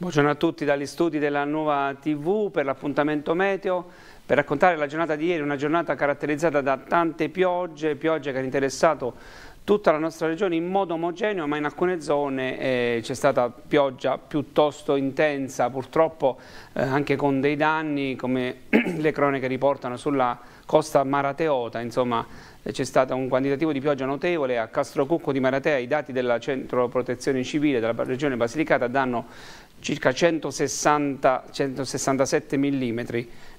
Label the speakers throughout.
Speaker 1: Buongiorno a tutti dagli studi della nuova TV per l'appuntamento meteo. Per raccontare la giornata di ieri, una giornata caratterizzata da tante piogge, piogge che hanno interessato tutta la nostra regione in modo omogeneo, ma in alcune zone eh, c'è stata pioggia piuttosto intensa, purtroppo eh, anche con dei danni come le cronache riportano sulla costa marateota, insomma eh, c'è stato un quantitativo di pioggia notevole a Castrocucco di Maratea, i dati del centro protezione civile della regione Basilicata danno circa 160, 167 mm,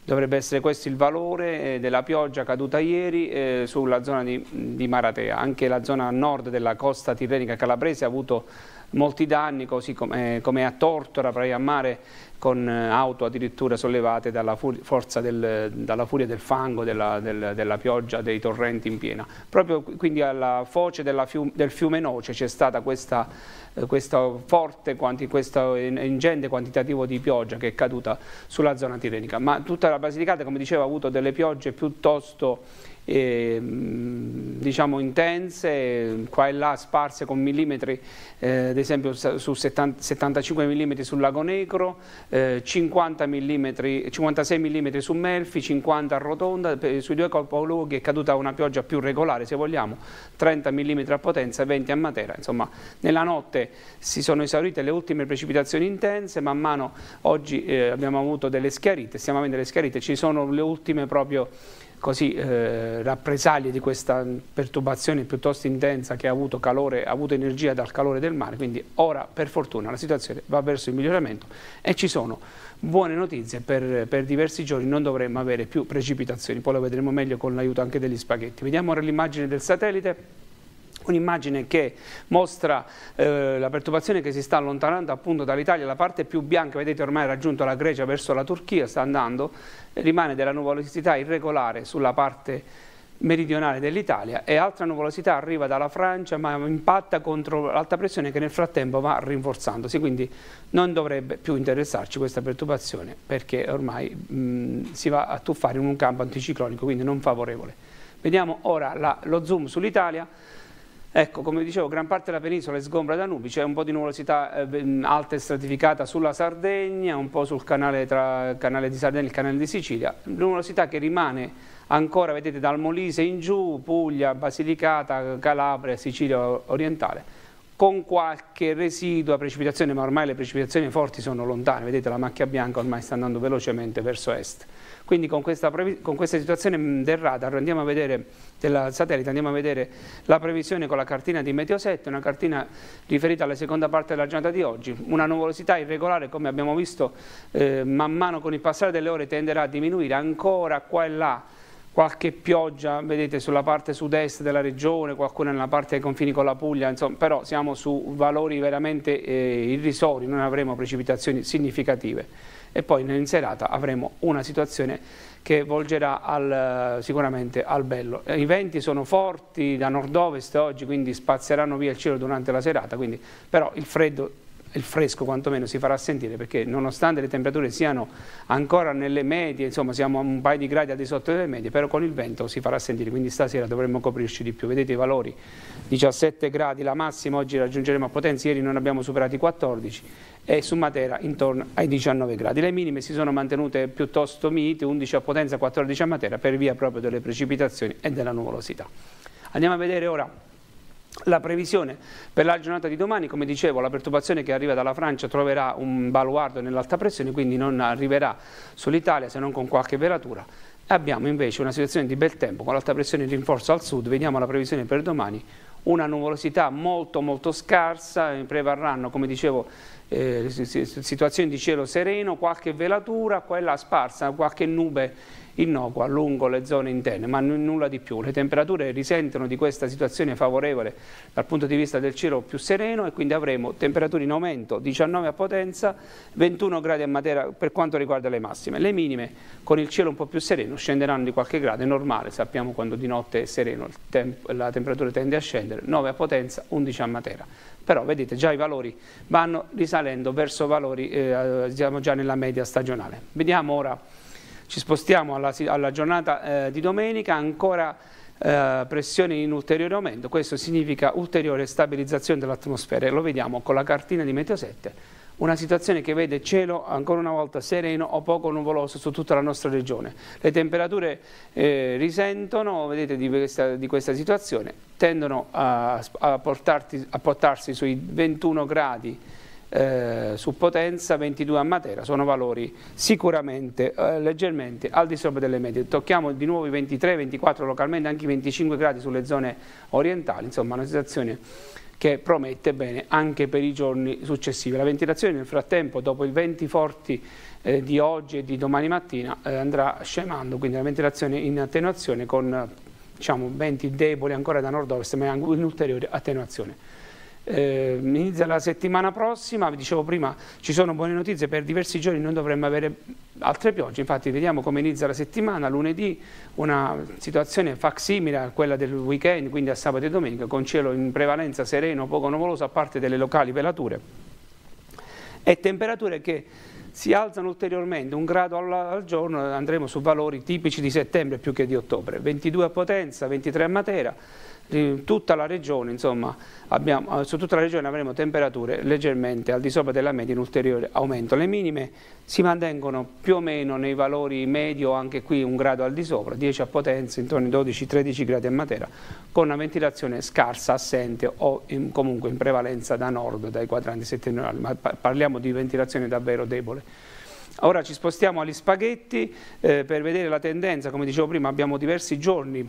Speaker 1: dovrebbe essere questo il valore eh, della pioggia caduta ieri eh, sulla zona di, di Maratea, anche la zona nord della costa tirrenica calabrese ha avuto molti danni, così come, eh, come a Tortora, Praia a Mare, con eh, auto addirittura sollevate dalla, forza del, dalla furia del fango, della, del, della, pioggia, dei torrenti in piena. Proprio quindi alla foce fiume, del fiume Noce c'è stata questa, eh, questa forte, quanti, questo ingente quantitativo di pioggia che è caduta sulla zona tirenica, ma tutta la Basilicata come dicevo ha avuto delle piogge piuttosto eh, diciamo intense, qua e là sparse con millimetri, eh, ad esempio su 70, 75 mm sul Lago Negro, eh, 50 mm, 56 mm su Melfi, 50 a Rotonda, per, sui due colpologhi è caduta una pioggia più regolare se vogliamo, 30 mm a Potenza, e 20 a Matera, insomma nella notte si sono esaurite le ultime precipitazioni intense, man mano oggi eh, abbiamo avuto delle schiarite, stiamo avendo delle schiarite, ci sono le ultime proprio così, eh, rappresaglie di questa perturbazione piuttosto intensa che ha avuto, calore, ha avuto energia dal calore del mare, quindi ora per fortuna la situazione va verso il miglioramento e ci sono buone notizie, per, per diversi giorni non dovremmo avere più precipitazioni, poi lo vedremo meglio con l'aiuto anche degli spaghetti. Vediamo ora l'immagine del satellite un'immagine che mostra eh, la perturbazione che si sta allontanando appunto dall'Italia, la parte più bianca, vedete ormai ha raggiunto la Grecia verso la Turchia, sta andando, rimane della nuvolosità irregolare sulla parte meridionale dell'Italia e altra nuvolosità arriva dalla Francia ma impatta contro l'alta pressione che nel frattempo va rinforzandosi, quindi non dovrebbe più interessarci questa perturbazione perché ormai mh, si va a tuffare in un campo anticiclonico, quindi non favorevole. Vediamo ora la, lo zoom sull'Italia. Ecco, come dicevo, gran parte della penisola è sgombra da nubi, c'è un po' di nuvolosità eh, alta e stratificata sulla Sardegna, un po' sul canale tra il canale di Sardegna e il canale di Sicilia, nuvolosità che rimane ancora, vedete, dal Molise in giù, Puglia, Basilicata, Calabria, Sicilia orientale con qualche residua precipitazione, ma ormai le precipitazioni forti sono lontane, vedete la macchia bianca ormai sta andando velocemente verso est. Quindi con questa, con questa situazione mm, del radar andiamo a vedere, del satellite andiamo a vedere la previsione con la cartina di Meteoset, una cartina riferita alla seconda parte della giornata di oggi. Una nuvolosità irregolare come abbiamo visto eh, man mano con il passare delle ore tenderà a diminuire ancora qua e là qualche pioggia, vedete, sulla parte sud-est della regione, qualcuna nella parte ai confini con la Puglia, insomma, però siamo su valori veramente eh, irrisori, non avremo precipitazioni significative. E poi in serata avremo una situazione che volgerà al, eh, sicuramente al bello. I venti sono forti da nord-ovest oggi, quindi spazzeranno via il cielo durante la serata, quindi, però il freddo il fresco quantomeno si farà sentire perché nonostante le temperature siano ancora nelle medie, insomma siamo a un paio di gradi al di sotto delle medie, però con il vento si farà sentire, quindi stasera dovremmo coprirci di più. Vedete i valori, 17 gradi la massima, oggi raggiungeremo a Potenza, ieri non abbiamo superato i 14 e su Matera intorno ai 19 gradi. Le minime si sono mantenute piuttosto mite, 11 a Potenza, 14 a Matera per via proprio delle precipitazioni e della nuvolosità. Andiamo a vedere ora la previsione per la giornata di domani, come dicevo, la perturbazione che arriva dalla Francia troverà un baluardo nell'alta pressione, quindi non arriverà sull'Italia se non con qualche velatura. Abbiamo invece una situazione di bel tempo con l'alta pressione in rinforzo al sud, vediamo la previsione per domani, una nuvolosità molto molto scarsa, prevarranno come dicevo eh, situazioni di cielo sereno, qualche velatura, quella sparsa, qualche nube innocua lungo le zone interne, ma nulla di più. Le temperature risentono di questa situazione favorevole dal punto di vista del cielo più sereno e quindi avremo temperature in aumento, 19 a potenza, 21 gradi a Matera per quanto riguarda le massime. Le minime con il cielo un po' più sereno scenderanno di qualche grado, è normale, sappiamo quando di notte è sereno tem- la temperatura tende a scendere, 9 a potenza, 11 a Matera. Però vedete già i valori vanno risalendo verso valori, eh, siamo già nella media stagionale. Vediamo ora, ci spostiamo alla, alla giornata eh, di domenica, ancora eh, pressioni in ulteriore aumento, questo significa ulteriore stabilizzazione dell'atmosfera e lo vediamo con la cartina di Meteo 7 una situazione che vede cielo ancora una volta sereno o poco nuvoloso su tutta la nostra regione. Le temperature eh, risentono vedete, di, questa, di, questa, situazione, tendono a, a, portarti, a portarsi sui 21 gradi eh, su potenza, 22 a Matera, sono valori sicuramente eh, leggermente al di sopra delle medie. Tocchiamo di nuovo i 23, 24, localmente anche i 25 gradi sulle zone orientali, insomma una situazione che promette bene anche per i giorni successivi. La ventilazione nel frattempo, dopo i venti forti eh, di oggi e di domani mattina, eh, andrà scemando, quindi la ventilazione in attenuazione con diciamo, venti deboli ancora da nord-ovest, ma in ulteriore attenuazione eh, inizia la settimana prossima, vi dicevo prima ci sono buone notizie, per diversi giorni non dovremmo avere altre piogge, infatti vediamo come inizia la settimana, lunedì una situazione facsimile a quella del weekend, quindi a sabato e domenica, con cielo in prevalenza sereno, poco nuvoloso, a parte delle locali velature e temperature che si alzano ulteriormente, un grado al, giorno andremo su valori tipici di settembre più che di ottobre, 22 a Potenza, 23 a Matera, tutta la regione, insomma, abbiamo, eh, su tutta la regione avremo temperature leggermente al di sopra della media in ulteriore aumento. Le minime si mantengono più o meno nei valori medio, anche qui un grado al di sopra, 10 a potenza, intorno ai 12-13 gradi a Matera, con una ventilazione scarsa, assente o in, comunque in prevalenza da nord, dai quadranti settentrionali, ma parliamo di ventilazione davvero debole. Ora ci spostiamo agli spaghetti eh, per vedere la tendenza, come dicevo prima abbiamo diversi giorni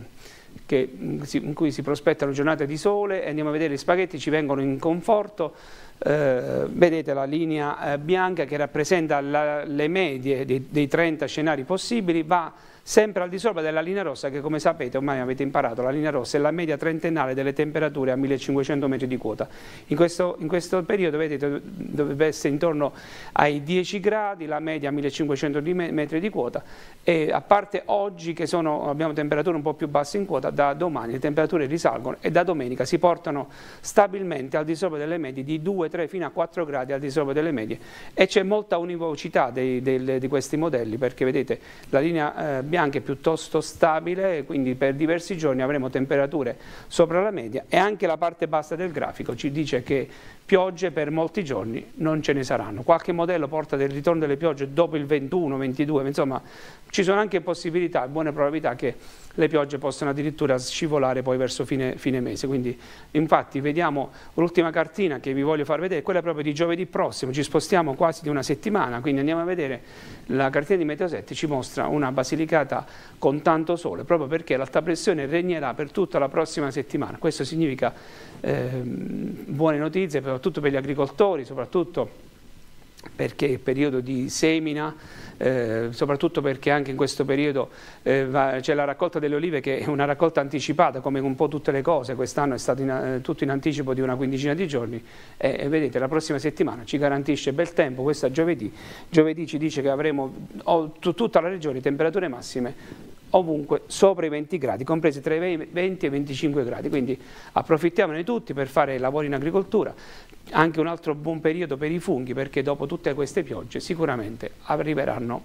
Speaker 1: che, mm, in cui si prospettano giornate di sole e andiamo a vedere i spaghetti, ci vengono in conforto. Eh, vedete la linea eh, bianca che rappresenta la, le medie dei, dei 30 scenari possibili, va sempre al di sopra della linea rossa che come sapete ormai avete imparato, la linea rossa è la media trentennale delle temperature a 1500 metri di quota. In questo, in questo periodo vedete dovrebbe essere intorno ai 10 gradi, la media a 1500 metri di quota e a parte oggi che sono, abbiamo temperature un po' più basse in quota, da domani le temperature risalgono e da domenica si portano stabilmente al di sopra delle medie di 2, 3 fino a 4 gradi al di sopra delle medie e c'è molta univocità dei, dei, di questi modelli perché vedete la linea eh, bianche piuttosto stabile, quindi per diversi giorni avremo temperature sopra la media e anche la parte bassa del grafico ci dice che piogge per molti giorni non ce ne saranno. Qualche modello porta del ritorno delle piogge dopo il 21, 22, insomma ci sono anche possibilità, buone probabilità che le piogge possano addirittura scivolare poi verso fine, fine mese. Quindi infatti vediamo l'ultima cartina che vi voglio far vedere, quella proprio di giovedì prossimo, ci spostiamo quasi di una settimana, quindi andiamo a vedere la cartina di Meteosetti ci mostra una basilicata con tanto sole, proprio perché l'alta pressione regnerà per tutta la prossima settimana. Questo significa eh, buone notizie per soprattutto per gli agricoltori, soprattutto perché è periodo di semina, eh, soprattutto perché anche in questo periodo eh, c'è la raccolta delle olive che è una raccolta anticipata come un po' tutte le cose, quest'anno è stato in, eh, tutto in anticipo di una quindicina di giorni e, vedete la prossima settimana ci garantisce bel tempo, questa giovedì, giovedì ci dice che avremo oh, tutta la regione temperature massime ovunque sopra i 20 gradi, compresi tra i 20 e i 25 gradi, quindi approfittiamone tutti per fare lavori in agricoltura, anche un altro buon periodo per i funghi perché dopo tutte queste piogge sicuramente arriveranno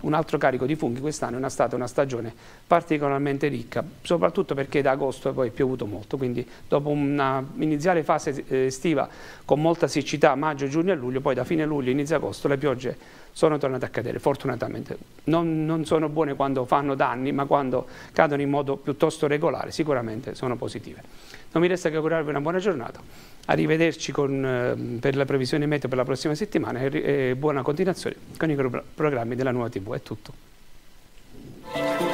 Speaker 1: un altro carico di funghi quest'anno è una stata una stagione particolarmente ricca soprattutto perché da agosto poi è piovuto molto quindi dopo iniziale fase eh, estiva con molta siccità maggio, giugno e luglio poi da fine luglio, inizio agosto le piogge sono tornate a cadere fortunatamente non, non sono buone quando fanno danni ma quando cadono in modo piuttosto regolare sicuramente sono positive non mi resta che augurarvi una buona giornata, arrivederci con, ehm, per la previsione meteo per la prossima settimana e, e buona continuazione con i programmi della nuova TV. È tutto.